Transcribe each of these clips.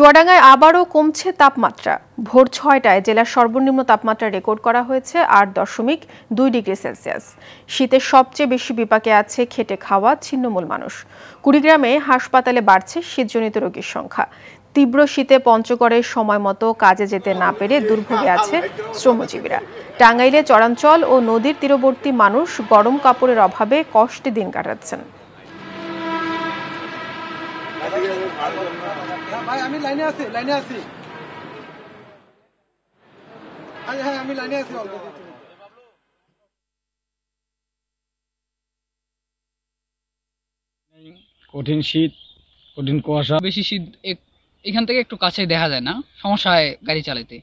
চুয়াডাঙ্গায় আবারও কমছে তাপমাত্রা ভোর ছয়টায় জেলার সর্বনিম্ন তাপমাত্রা রেকর্ড করা হয়েছে আট দশমিক দুই ডিগ্রি সেলসিয়াস শীতের সবচেয়ে বেশি বিপাকে আছে খেটে খাওয়া ছিন্নমূল মানুষ কুড়িগ্রামে হাসপাতালে বাড়ছে শীতজনিত রোগীর সংখ্যা তীব্র শীতে পঞ্চগড়ের সময় মতো কাজে যেতে না পেরে দুর্ভোগে আছে শ্রমজীবীরা টাঙ্গাইলে চরাঞ্চল ও নদীর তীরবর্তী মানুষ গরম কাপড়ের অভাবে কষ্টে দিন কাটাচ্ছেন ভাই আমি লাইনে আছি লাইনে আছি হ্যাঁ হ্যাঁ আমি লাইনে আছি কঠিন শীত কঠিন কুয়াশা বেশি শীত এখান থেকে একটু কাছে দেখা যায় না সমস্যা হয় গাড়ি চালাতে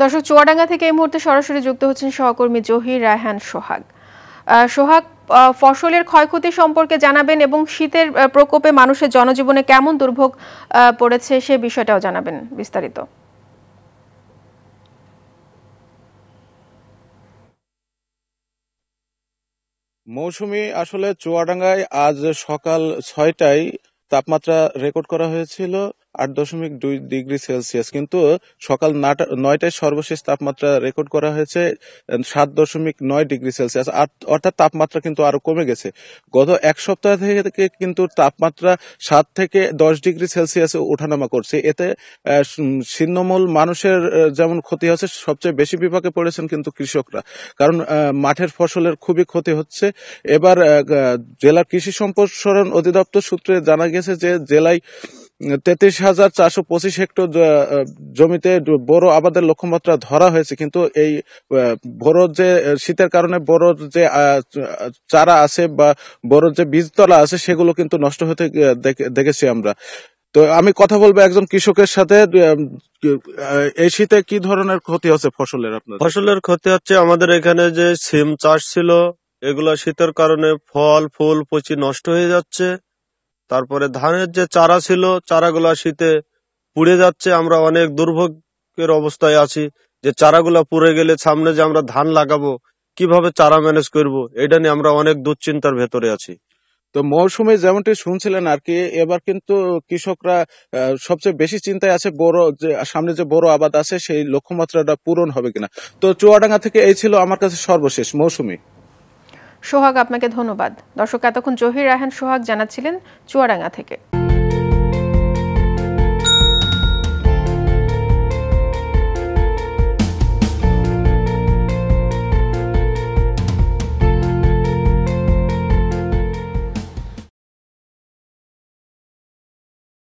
দর্শক চুয়াডাঙ্গা থেকে এই মুহূর্তে সরাসরি যুক্ত হচ্ছেন সহকর্মী জহির রায়হান সোহাগ সোহাগ ফসলের ক্ষয়ক্ষতি সম্পর্কে জানাবেন এবং শীতের প্রকোপে মানুষের জনজীবনে কেমন দুর্ভোগ পড়েছে সে বিষয়টাও জানাবেন বিস্তারিত মৌসুমি আসলে চুয়াডাঙ্গায় আজ সকাল ছয়টায় তাপমাত্রা রেকর্ড করা হয়েছিল আট দশমিক দুই ডিগ্রি সেলসিয়াস কিন্তু সকাল নয়টায় সর্বশেষ তাপমাত্রা রেকর্ড করা হয়েছে সাত দশমিক নয় ডিগ্রি সেলসিয়াস অর্থাৎ তাপমাত্রা কিন্তু আরো কমে গেছে গত এক সপ্তাহ থেকে কিন্তু তাপমাত্রা সাত থেকে দশ ডিগ্রি সেলসিয়াস ওঠানামা করছে এতে ছিন্নমূল মানুষের যেমন ক্ষতি হচ্ছে সবচেয়ে বেশি বিপাকে পড়েছেন কিন্তু কৃষকরা কারণ মাঠের ফসলের খুবই ক্ষতি হচ্ছে এবার জেলার কৃষি সম্প্রসারণ অধিদপ্তর সূত্রে জানা গেছে যে জেলায় তেত্রিশ হাজার চারশো পঁচিশ হেক্টর জমিতে বড় আবাদের লক্ষ্যমাত্রা ধরা হয়েছে কিন্তু এই বড় যে শীতের কারণে বড় যে চারা আছে বা বড় যে বীজতলা আছে সেগুলো কিন্তু নষ্ট হতে দেখেছি আমরা তো আমি কথা বলবো একজন কৃষকের সাথে এই শীতে কি ধরনের ক্ষতি হচ্ছে ফসলের আপনার ফসলের ক্ষতি হচ্ছে আমাদের এখানে যে সিম চাষ ছিল এগুলা শীতের কারণে ফল ফুল পচি নষ্ট হয়ে যাচ্ছে তারপরে ধানের যে চারা ছিল চারাগুলো শীতে পুড়ে যাচ্ছে আমরা অনেক দুর্ভোগের অবস্থায় আছি যে চারাগুলো পুড়ে গেলে সামনে যে আমরা ধান লাগাবো কিভাবে চারা ম্যানেজ করব এটা নিয়ে আমরা অনেক দুশ্চিন্তার ভেতরে আছি তো মৌসুমে যেমনটি শুনছিলেন আর কি এবার কিন্তু কৃষকরা সবচেয়ে বেশি চিন্তায় আছে বড় যে সামনে যে বড় আবাদ আছে সেই লক্ষ্যমাত্রাটা পূরণ হবে কিনা তো চুয়াডাঙ্গা থেকে এই ছিল আমার কাছে সর্বশেষ মৌসুমী সোহাগ আপনাকে ধন্যবাদ দর্শক এতক্ষণ জহির রায়হান সোহাগ জানাচ্ছিলেন চুয়াডাঙ্গা থেকে